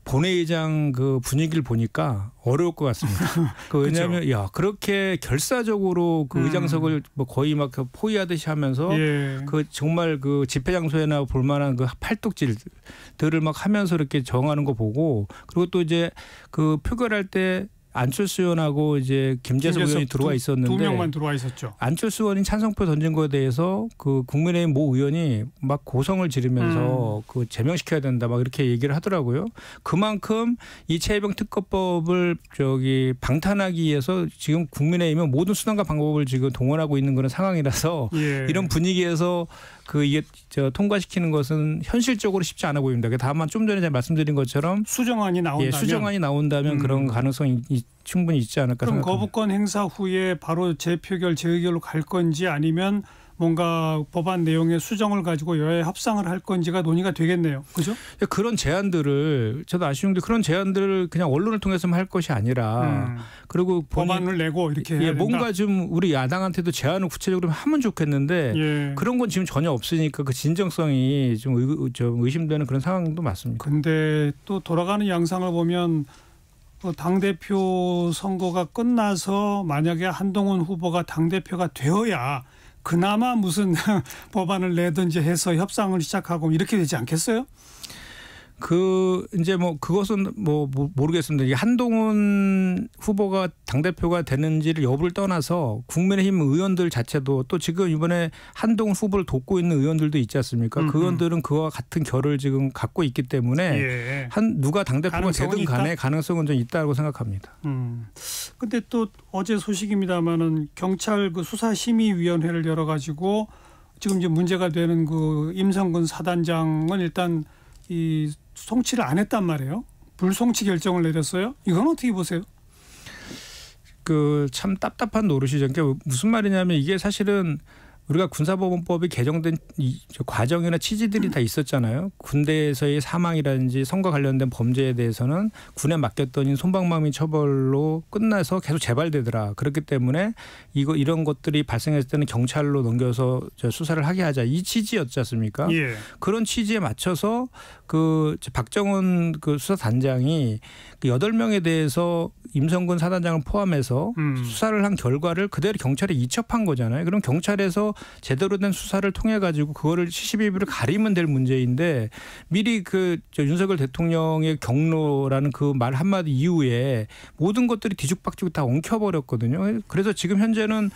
본회의장 그 분위기를 보니까 어려울 것 같습니다. 그 왜냐하면 야 그렇게 결사적으로 그 음. 의장석을 뭐 거의 막 포위하듯이 하면서 예. 그 정말 그 집회 장소에나 볼만한 그 팔뚝질들을 막 하면서 이렇게 정하는 거 보고 그리고 또 이제 그 표결할 때 안철수 의원하고 이제 김재석, 김재석 의원이 들어와 있었는데 두, 명만 들어와 있었죠. 안철수 의원이 찬성표 던진 거에 대해서 그 국민의힘 모 의원이 막 고성을 지르면서 음. 그 제명시켜야 된다 막 이렇게 얘기를 하더라고요. 그만큼 이 최혜병 특검법을 저기 방탄하기 위해서 지금 국민의힘은 모든 수단과 방법을 지금 동원하고 있는 그런 상황이라서 예. 이런 분위기에서 그 이게 저 통과시키는 것은 현실적으로 쉽지 않아 보입니다. 그 다만 좀 전에 제가 말씀드린 것처럼 수정안이 예, 나온다면 예, 수정안이 나온다면 음. 그런 가능성이 충분히 있지 않을까 그럼 생각합니다. 거부권 행사 후에 바로 재표결 재의결로 갈 건지 아니면 뭔가 법안 내용의 수정을 가지고 여야 협상을 할 건지가 논의가 되겠네요. 그죠? 그런 제안들을 저도 아쉬운데 그런 제안들을 그냥 언론을 통해서만 할 것이 아니라 음. 그리고 법안을 내고 이렇게 예, 뭔가 좀 우리 야당한테도 제안을 구체적으로 하면 좋겠는데 예. 그런 건 지금 전혀 없으니까 그 진정성이 좀, 의, 좀 의심되는 그런 상황도 맞습니다. 근데 또 돌아가는 양상을 보면 뭐 당대표 선거가 끝나서 만약에 한동훈 후보가 당대표가 되어야 그나마 무슨 법안을 내든지 해서 협상을 시작하고 이렇게 되지 않겠어요? 그 이제 뭐 그것은 뭐 모르겠습니다. 이게 한동훈 후보가 당 대표가 되는지를 여부를 떠나서 국민의힘 의원들 자체도 또 지금 이번에 한동훈 후보를 돕고 있는 의원들도 있지 않습니까? 음그 음. 의원들은 그와 같은 결을 지금 갖고 있기 때문에 예. 한 누가 당 대표가 되든 간에 있다? 가능성은 좀 있다고 생각합니다. 음. 근데 또 어제 소식입니다마는 경찰 그 수사심의위원회를 열어 가지고 지금 이제 문제가 되는 그 임성근 사단장은 일단 이 송치를 안 했단 말이에요. 불송치 결정을 내렸어요. 이건 어떻게 보세요? 그 참 답답한 노릇이죠. 그러니까 무슨 말이냐면 이게 사실은 우리가 군사법원법이 개정된 과정이나 취지들이 다 있었잖아요. 군대에서의 사망이라든지 선거 관련된 범죄에 대해서는 군에 맡겼더니 손방망이 처벌로 끝나서 계속 재발되더라. 그렇기 때문에 이거 이런 것들이 발생했을 때는 경찰로 넘겨서 수사를 하게 하자 이 취지였지 않습니까? 예. 그런 취지에 맞춰서 그 박정은 그 수사단장이 그 여덟 명에 대해서 임성근 사단장을 포함해서 음. 수사를 한 결과를 그대로 경찰에 이첩한 거잖아요. 그럼 경찰에서 제대로 된 수사를 통해 가지고 그거를 72부를 가리면 될 문제인데 미리 그저 윤석열 대통령의 경로라는 그 말 한마디 이후에 모든 것들이 뒤죽박죽 다 엉켜버렸거든요. 그래서 지금 현재는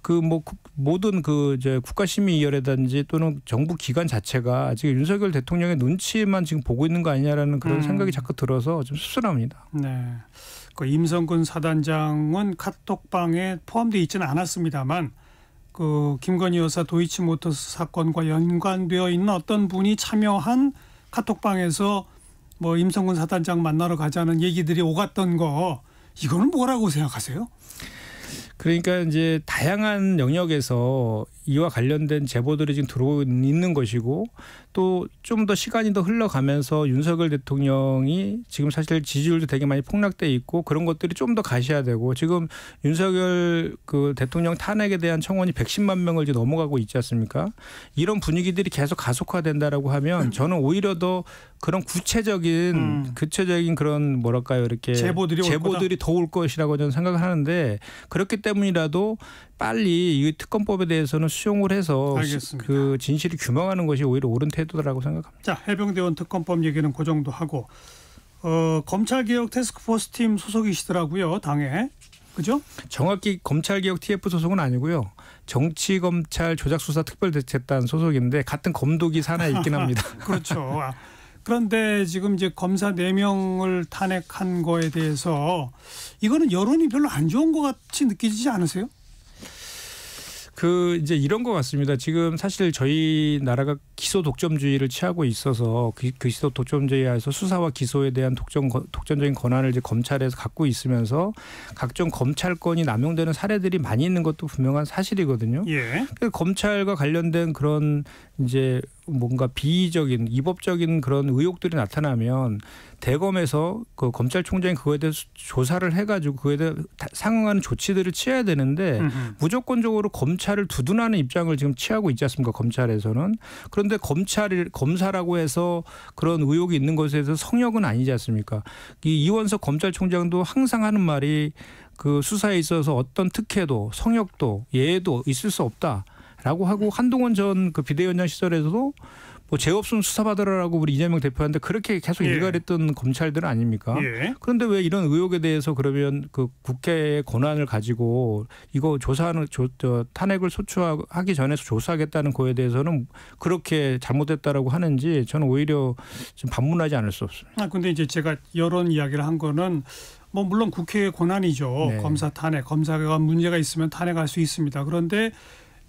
그 뭐 모든 그저 국가심의위원회든지 또는 정부 기관 자체가 지금 윤석열 대통령의 눈치만 지금 보고 있는 거 아니냐라는 그런 음. 생각이 자꾸 들어서 좀 씁쓸합니다. 네. 그 임성근 사단장은 카톡방에 포함되어 있지는 않았습니다만 그 김건희 여사 도이치모터스 사건과 연관되어 있는 어떤 분이 참여한 카톡방에서 뭐 임성근 사단장 만나러 가자는 얘기들이 오갔던 거 이거는 뭐라고 생각하세요? 그러니까 이제 다양한 영역에서 이와 관련된 제보들이 지금 들어오고 있는 것이고 또 좀 더 시간이 더 흘러가면서 윤석열 대통령이 지금 사실 지지율도 되게 많이 폭락돼 있고 그런 것들이 좀 더 가셔야 되고 지금 윤석열 그 대통령 탄핵에 대한 청원이 110만 명을 이제 넘어가고 있지 않습니까? 이런 분위기들이 계속 가속화된다라고 하면 저는 오히려 더 그런 구체적인 음. 구체적인 그런 뭐랄까요 이렇게 제보들이 제보들이 더 올 것이라고 저는 생각을 하는데 그렇기 때문이라도 빨리 이 특검법에 대해서는 수용을 해서 알겠습니다. 그진실이 규명하는 것이 오히려 옳은 태도라고 생각합니다. 자, 해병대원 특검법 얘기는 그 정도 하고 어, 검찰개혁 테스크포스 팀 소속이시더라고요, 당에. 그죠? 정확히 검찰개혁 TF 소속은 아니고요. 정치검찰 조작수사 특별대책단 소속인데 같은 검독이 산하 있긴 합니다. 그렇죠. 그런데 지금 이제 검사 네명을 탄핵한 거에 대해서 이거는 여론이 별로 안 좋은 것 같이 느끼지 않으세요? 그 이제 이런 것 같습니다. 지금 사실 저희 나라가 기소 독점주의를 취하고 있어서 그, 그 기소 독점주의에서 수사와 기소에 대한 독점 독점적인 권한을 이제 검찰에서 갖고 있으면서 각종 검찰권이 남용되는 사례들이 많이 있는 것도 분명한 사실이거든요. 예. 검찰과 관련된 그런 이제 뭔가 비의적인 이법적인 그런 의혹들이 나타나면 대검에서 그 검찰총장이 그거에 대해서 조사를 해가지고 그에 대해 상응하는 조치들을 취해야 되는데 음흠. 무조건적으로 검찰을 두둔하는 입장을 지금 취하고 있지 않습니까 검찰에서는 그런데 검찰을 검사라고 해서 그런 의혹이 있는 것에 대해서 성역은 아니지 않습니까 이 이원석 검찰총장도 항상 하는 말이 그 수사에 있어서 어떤 특혜도 성역도 예도 있을 수 없다. 라고 하고 한동훈 전그 비대위원장 시절에서도 뭐 재업순 수사받으라고 우리 이재명 대표한테 그렇게 계속 예. 일갈했던 검찰들 아닙니까? 예. 그런데 왜 이런 의혹에 대해서 그러면 그 국회의 권한을 가지고 이거 조사하는 조, 저, 탄핵을 소추하기 전에 조사하겠다는 거에 대해서는 그렇게 잘못됐다라고 하는지 저는 오히려 지금 반문하지 않을 수 없습니다. 아 근데 이제 제가 여론 이야기를 한 거는 뭐 물론 국회의 권한이죠. 네. 검사 탄핵, 검사가 문제가 있으면 탄핵할 수 있습니다. 그런데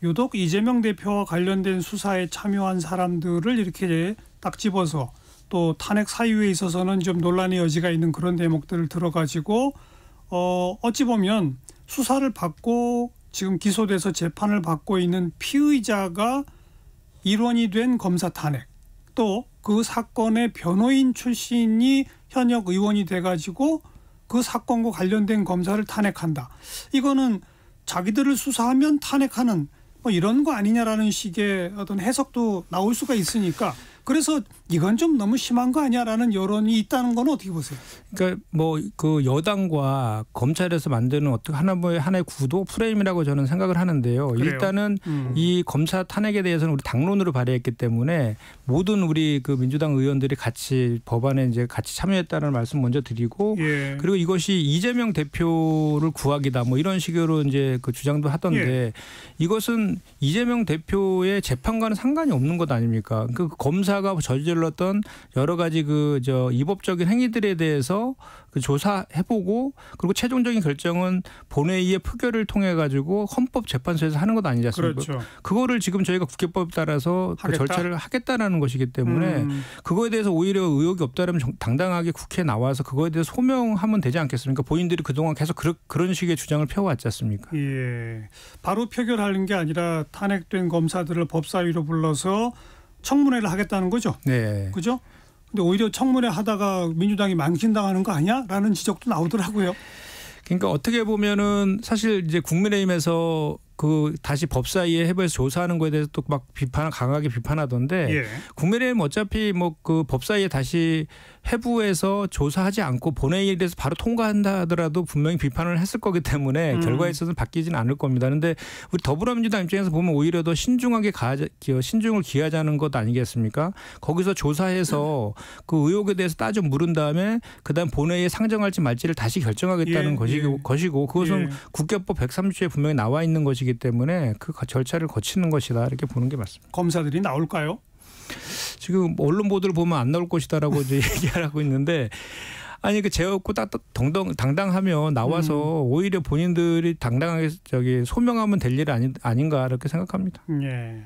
유독 이재명 대표와 관련된 수사에 참여한 사람들을 이렇게 딱 집어서 또 탄핵 사유에 있어서는 좀 논란의 여지가 있는 그런 대목들을 들어가지고 어 어찌 보면 수사를 받고 지금 기소돼서 재판을 받고 있는 피의자가 일원이 된 검사 탄핵 또 그 사건의 변호인 출신이 현역 의원이 돼가지고 그 사건과 관련된 검사를 탄핵한다. 이거는 자기들을 수사하면 탄핵하는 뭐 이런 거 아니냐라는 식의 어떤 해석도 나올 수가 있으니까 그래서 이건 좀 너무 심한 거 아니야라는 여론이 있다는 건 어떻게 보세요? 그러니까 뭐 그 여당과 검찰에서 만드는 어떻게 하나의 뭐 하나의 구도 프레임이라고 저는 생각을 하는데요. 그래요? 일단은 음. 이 검사 탄핵에 대해서는 우리 당론으로 발의했기 때문에 모든 우리 그 민주당 의원들이 같이 법안에 이제 같이 참여했다는 말씀 먼저 드리고 예. 그리고 이것이 이재명 대표를 구하기다 뭐 이런 식으로 이제 그 주장도 하던데 예. 이것은 이재명 대표의 재판과는 상관이 없는 것 아닙니까? 그 검사가 저질러 불렀던 여러 가지 그저 이법적인 행위들에 대해서 그 조사해보고 그리고 최종적인 결정은 본회의의 표결을 통해 가지고 헌법재판소에서 하는 것 아니지 않습니까? 그렇죠. 그거를 지금 저희가 국회법 따라서 그 절차를 하겠다라는 것이기 때문에 음. 그거에 대해서 오히려 의혹이 없다면 당당하게 국회에 나와서 그거에 대해서 소명하면 되지 않겠습니까? 본인들이 그동안 계속 그러, 그런 식의 주장을 펴왔지 않습니까? 예. 바로 표결하는 게 아니라 탄핵된 검사들을 법사위로 불러서 청문회를 하겠다는 거죠. 네. 그죠? 근데 오히려 청문회 하다가 민주당이 망신당하는 거 아니야? 라는 지적도 나오더라고요. 그러니까 어떻게 보면은 사실 이제 국민의힘에서 그 다시 법사위에 해부해서 조사하는 거에 대해서 또 막 비판 을 강하게 비판하던데 예. 국민의힘 어차피 뭐 그 법사위에 다시 해부에서 조사하지 않고 본회의에 대해서 바로 통과한다 하더라도 분명히 비판을 했을 거기 때문에 음. 결과에 있어서는 바뀌지는 않을 겁니다. 그런데 우리 더불어민주당 입장에서 보면 오히려 더 신중하게 가하자, 신중을 기하자는 것 아니겠습니까? 거기서 조사해서 그 의혹에 대해서 따져 물은 다음에 그다음 본회의에 상정할지 말지를 다시 결정하겠다는 예, 것이고, 예. 것이고 그것은 예. 국회법 130조에 분명히 나와 있는 것이기 때문에 그 절차를 거치는 것이다 이렇게 보는 게 맞습니다. 검사들이 나올까요? 지금 언론 보도를 보면 안 나올 것이다라고 이제 얘기하고 있는데 아니 그 재없고 딱당덩 당당하며 나와서 음. 오히려 본인들이 당당하게 저기 소명하면 될일 아니 아닌가 이렇게 생각합니다. 예.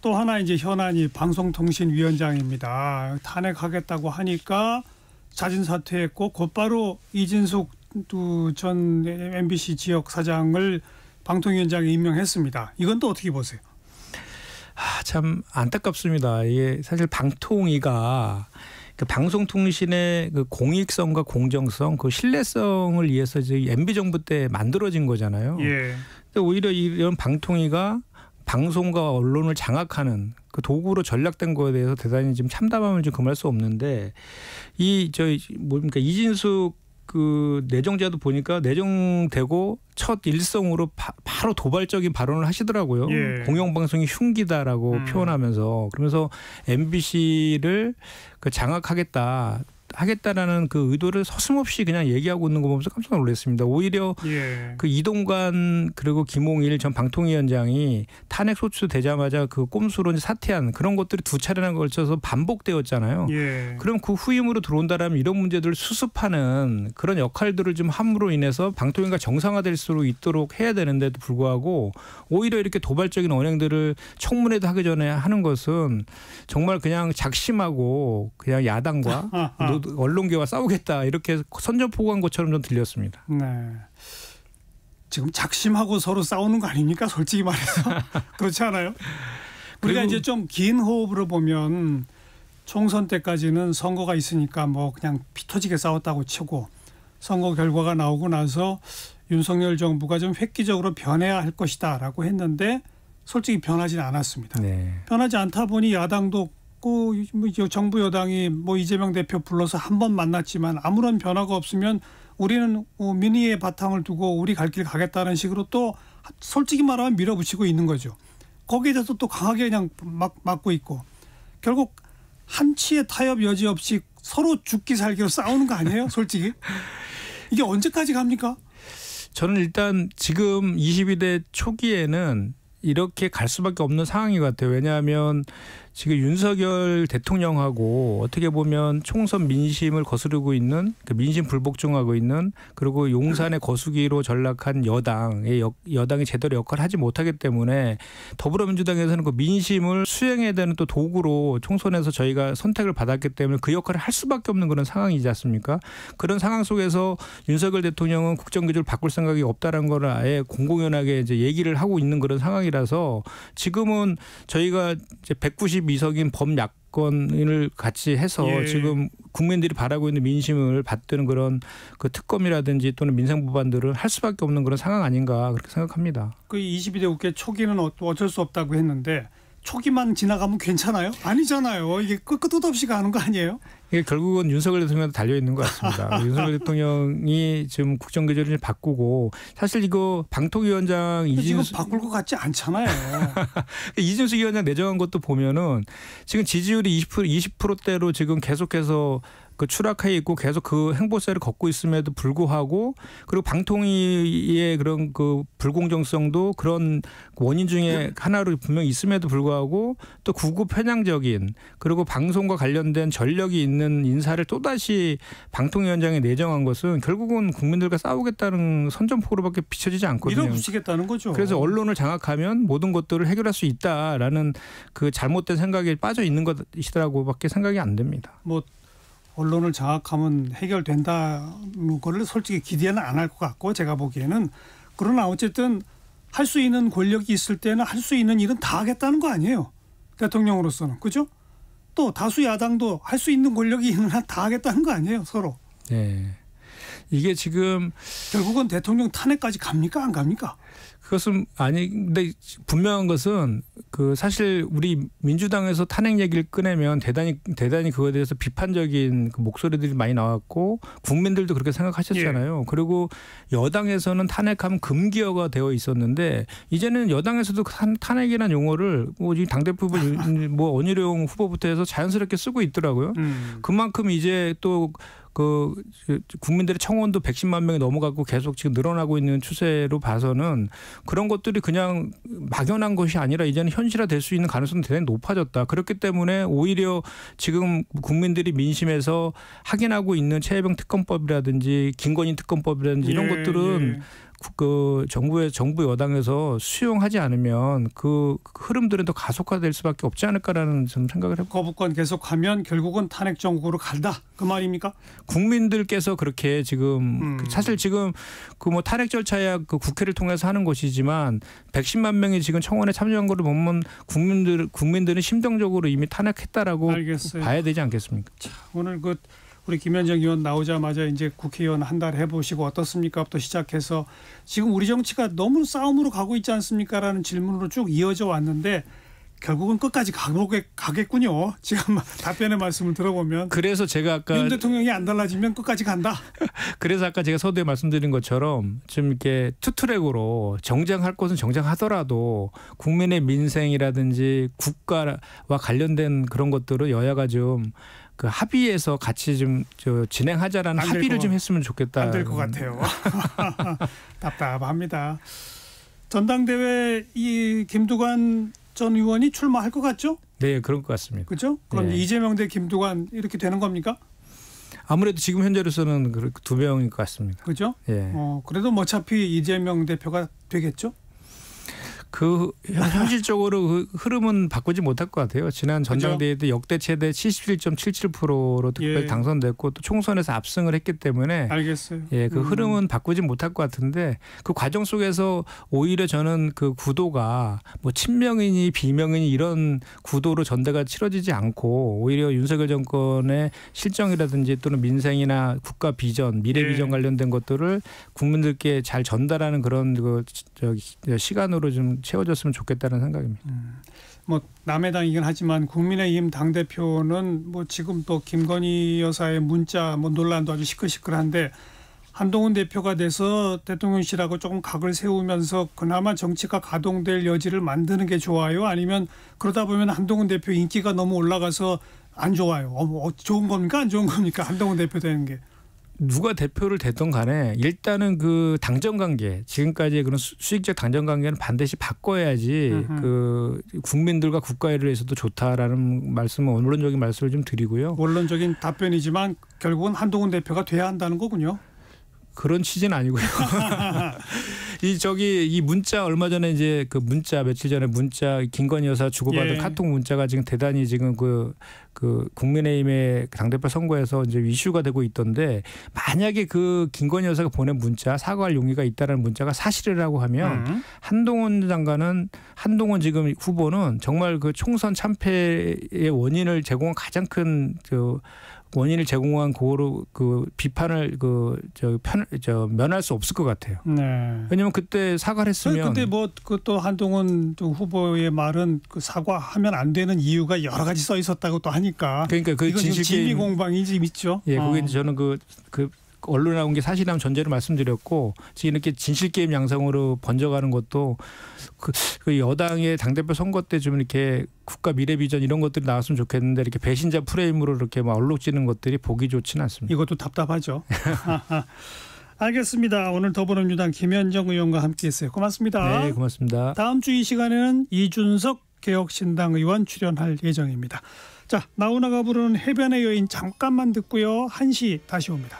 또 하나 이제 현안이 방송통신위원장입니다. 탄핵하겠다고 하니까 자진 사퇴했고 곧바로 이진숙 전 MBC 지역 사장을 방통위원장에 임명했습니다. 이건 또 어떻게 보세요? 아, 참 안타깝습니다. 이게 사실 방통위가 그 방송통신의 그 공익성과 공정성, 그 신뢰성을 위해서 이제 MB 정부 때 만들어진 거잖아요. 예. 근데 오히려 이런 방통위가 방송과 언론을 장악하는 그 도구로 전락된 거에 대해서 대단히 지금 참담함을 좀 금할 수 없는데 이저 뭡니까 뭐 그러니까 이진숙 그 내정자도 보니까 내정되고 첫 일성으로 바, 로 도발적인 발언을 하시더라고요. 예. 공영방송이 흉기다라고 음. 표현하면서 그러면서 MBC를 그 장악하겠다 하겠다라는 그 의도를 서슴없이 그냥 얘기하고 있는 거 보면서 깜짝 놀랐습니다. 오히려 예. 그 이동관 그리고 김홍일 전 방통위원장이 탄핵 소추 되자마자 그 꼼수로 이제 사퇴한 그런 것들이 두 차례나 걸쳐서 반복되었잖아요. 예. 그럼 그 후임으로 들어온다라면 이런 문제들을 수습하는 그런 역할들을 좀 함으로 인해서 방통위가 정상화될 수 있도록 해야 되는데도 불구하고 오히려 이렇게 도발적인 언행들을 청문회도 하기 전에 하는 것은 정말 그냥 작심하고 그냥 야당과 노, 언론계와 싸우겠다 이렇게 선전포고한 것처럼 좀 들렸습니다. 네. 지금 작심하고 서로 싸우는 거 아닙니까? 솔직히 말해서 그렇지 않아요? 우리가 이제 좀 긴 호흡으로 보면 총선 때까지는 선거가 있으니까 뭐 그냥 피터지게 싸웠다고 치고 선거 결과가 나오고 나서 윤석열 정부가 좀 획기적으로 변해야 할 것이다라고 했는데 솔직히 변하지는 않았습니다. 네. 변하지 않다 보니 야당도 뭐 정부 여당이 뭐 이재명 대표 불러서 한 번 만났지만 아무런 변화가 없으면 우리는 어, 민의의 바탕을 두고 우리 갈 길 가겠다는 식으로 또 솔직히 말하면 밀어붙이고 있는 거죠. 거기에 대해서 또 강하게 그냥 막 막고 있고 결국 한치의 타협 여지 없이 서로 죽기 살기로 싸우는 거 아니에요? 솔직히 이게 언제까지 갑니까? 저는 일단 지금 22대 초기에는 이렇게 갈 수밖에 없는 상황인 것 같아요. 왜냐하면 지금 윤석열 대통령하고 어떻게 보면 총선 민심을 거스르고 있는 그 민심 불복종하고 있는 그리고 용산의 거수기로 전락한 여당의 여, 여당이 제대로 역할을 하지 못하기 때문에 더불어민주당에서는 그 민심을 수행해야 되는 또 도구로 총선에서 저희가 선택을 받았기 때문에 그 역할을 할 수밖에 없는 그런 상황이지 않습니까? 그런 상황 속에서 윤석열 대통령은 국정 기조를 바꿀 생각이 없다라는 걸 아예 공공연하게 이제 얘기를 하고 있는 그런 상황이라서 지금은 저희가 이제 190 미석인 범약 권을 같이 해서 예. 지금 국민들이 바라고 있는 민심을 받드는 그런 그 특검이라든지 또는 민생 법안들을 할 수밖에 없는 그런 상황 아닌가 그렇게 생각합니다. 그 22대 국회 초기는 어, 어쩔 수 없다고 했는데 초기만 지나가면 괜찮아요? 아니잖아요. 이게 끝끝없이 가는 거 아니에요? 이게 결국은 윤석열 대통령도 달려 있는 것 같습니다. 윤석열 대통령이 지금 국정교조를 바꾸고 사실 이거 방통위원장 이준수 바꿀 것 같지 않잖아요. 이준수 위원장 내정한 것도 보면은 지금 지지율이 20% 20%대로 지금 계속해서 그 추락해 있고 계속 그 행보세를 걷고 있음에도 불구하고 그리고 방통위의 그런 그 불공정성도 그런 원인 중에 하나로 분명히 있음에도 불구하고 또구급 편향적인 그리고 방송과 관련된 전력이 있는 인사를 또다시 방통위원장에 내정한 것은 결국은 국민들과 싸우겠다는 선전포로밖에 비춰지지 않거든요. 밀어붙이겠다는 거죠. 그래서 언론을 장악하면 모든 것들을 해결할 수 있다라는 그 잘못된 생각에 빠져 있는 것이라고밖에 생각이 안 됩니다. 뭐 언론을 장악하면 해결된다는 거를 솔직히 기대는 안 할 것 같고 제가 보기에는 그러나 어쨌든 할 수 있는 권력이 있을 때는 할 수 있는 일은 다 하겠다는 거 아니에요. 대통령으로서는 그죠? 또 다수 야당도 할 수 있는 권력이 있는 한 다 하겠다는 거 아니에요, 서로. 네. 이게 지금 결국은 대통령 탄핵까지 갑니까 안 갑니까? 그것은 아니 근데 분명한 것은 그 사실 우리 민주당에서 탄핵 얘기를 꺼내면 대단히 대단히 그거에 대해서 비판적인 그 목소리들이 많이 나왔고 국민들도 그렇게 생각하셨잖아요. 예. 그리고 여당에서는 탄핵하면 금기어가 되어 있었는데 이제는 여당에서도 탄핵이라는 용어를 뭐당 대표 분뭐 원희룡 후보부터 해서 자연스럽게 쓰고 있더라고요. 음. 그만큼 이제 또그 국민들의 청원도 110만 명이 넘어가고 계속 지금 늘어나고 있는 추세로 봐서는 그런 것들이 그냥 막연한 것이 아니라 이제는 현실화 될 수 있는 가능성이 대단히 높아졌다. 그렇기 때문에 오히려 지금 국민들이 민심에서 확인하고 있는 최혜병 특검법이라든지 김건희 특검법이라든지 이런 예, 것들은 예. 그 정부의 정부 여당에서 수용하지 않으면 그 흐름들은 더 가속화될 수밖에 없지 않을까라는 좀 생각을 해요. 거부권 계속하면 결국은 탄핵 정국으로 간다 그 말입니까? 국민들께서 그렇게 지금 음. 사실 지금 그 뭐 탄핵 절차야 그 국회를 통해서 하는 것이지만 110만 명이 지금 청원에 참여한 거를 보면 국민들 국민들은 심정적으로 이미 탄핵했다라고 알겠어요. 봐야 되지 않겠습니까? 자, 오늘 그. 우리 김현정 의원 나오자마자 이제 국회의원 한 달 해보시고 어떻습니까부터 시작해서 지금 우리 정치가 너무 싸움으로 가고 있지 않습니까라는 질문으로 쭉 이어져 왔는데 결국은 끝까지 가보게 가겠군요. 지금 답변의 말씀을 들어보면 그래서 제가 아까 윤 대통령이 안 달라지면 끝까지 간다. 그래서 아까 제가 서두에 말씀드린 것처럼 좀 이렇게 투트랙으로 정장할 것은 정장하더라도 국민의 민생이라든지 국가와 관련된 그런 것들을 여야가 좀그 합의해서 같이 좀저 진행하자라는 합의를 거, 좀 했으면 좋겠다. 안 될 것 같아요. 음. 답답합니다. 전당대회 이 김두관 전 의원이 출마할 것 같죠? 네, 그런 것 같습니다. 그렇죠? 그럼 네. 이재명 대 김두관 이렇게 되는 겁니까? 아무래도 지금 현재로서는 두 명인 것 같습니다. 그렇죠? 예. 어, 그래도 뭐 어차피 이재명 대표가 되겠죠? 그 현실적으로 그 흐름은 바꾸지 못할 것 같아요. 지난 전당대회 때 역대 최대 77.77%로 득표 예. 당선됐고 또 총선에서 압승을 했기 때문에 알겠어요. 예, 그 음. 흐름은 바꾸지 못할 것 같은데 그 과정 속에서 오히려 저는 그 구도가 뭐 친명이니 비명이니 이런 구도로 전대가 치러지지 않고 오히려 윤석열 정권의 실정이라든지 또는 민생이나 국가 비전, 미래 예. 비전 관련된 것들을 국민들께 잘 전달하는 그런 그 저기 시간으로 좀 채워졌으면 좋겠다는 생각입니다. 음, 뭐 남해당이긴 하지만 국민의힘 당 대표는 뭐 지금 또 김건희 여사의 문자 뭐 논란도 아주 시끌시끌한데 한동훈 대표가 돼서 대통령실하고 조금 각을 세우면서 그나마 정치가 가동될 여지를 만드는 게 좋아요? 아니면 그러다 보면 한동훈 대표 인기가 너무 올라가서 안 좋아요? 어, 뭐, 어 좋은 겁니까? 안 좋은 겁니까? 한동훈 대표 되는 게. 누가 대표를 됐던 간에 일단은 그 당정 관계 지금까지의 그런 수익적 당정 관계는 반드시 바꿔야지 으흠. 그 국민들과 국가에대해서도 좋다라는 말씀은 원론적인 말씀을 좀 드리고요. 원론적인 답변이지만 결국은 한동훈 대표가 돼야 한다는 거군요. 그런 취지는 아니고요. 이 저기 이 문자 얼마 전에 이제 그 문자 며칠 전에 문자 김건희 여사 주고받은 예. 카톡 문자가 지금 대단히 지금 그그 그 국민의힘의 당대표 선거에서 이제 이슈가 되고 있던데 만약에 그 김건희 여사가 보낸 문자 사과할 용의가 있다라는 문자가 사실이라고 하면 음. 한동훈 장관은 한동훈 지금 후보는 정말 그 총선 참패의 원인을 제공한 가장 큰그 원인을 제공한 그거로 그 비판을 그 저편저 면할 수 없을 것 같아요. 네. 왜냐면 그때 사과를 했으면 근데 뭐그또 한동훈 후보의 말은 그 사과하면 안 되는 이유가 여러 가지 써 있었다고 또 하니까 그러니까 그 진실 진위 공방이 지금 있죠. 예, 그게 어. 저는 그그 그, 그 언론에 나온 게 사실이라면 전제로 말씀드렸고 지금 이렇게 진실 게임 양상으로 번져가는 것도 그, 그 여당의 당대표 선거 때좀 이렇게 국가 미래 비전 이런 것들이 나왔으면 좋겠는데 이렇게 배신자 프레임으로 이렇게 막 얼룩지는 것들이 보기 좋지는 않습니다. 이것도 답답하죠. 알겠습니다. 오늘 더불어민주당 김현정 의원과 함께했어요. 고맙습니다. 네, 고맙습니다. 다음 주 이 시간에는 이준석 개혁신당 의원 출연할 예정입니다. 자, 나훈아가 부르는 해변의 여인 잠깐만 듣고요. 1시 다시 옵니다.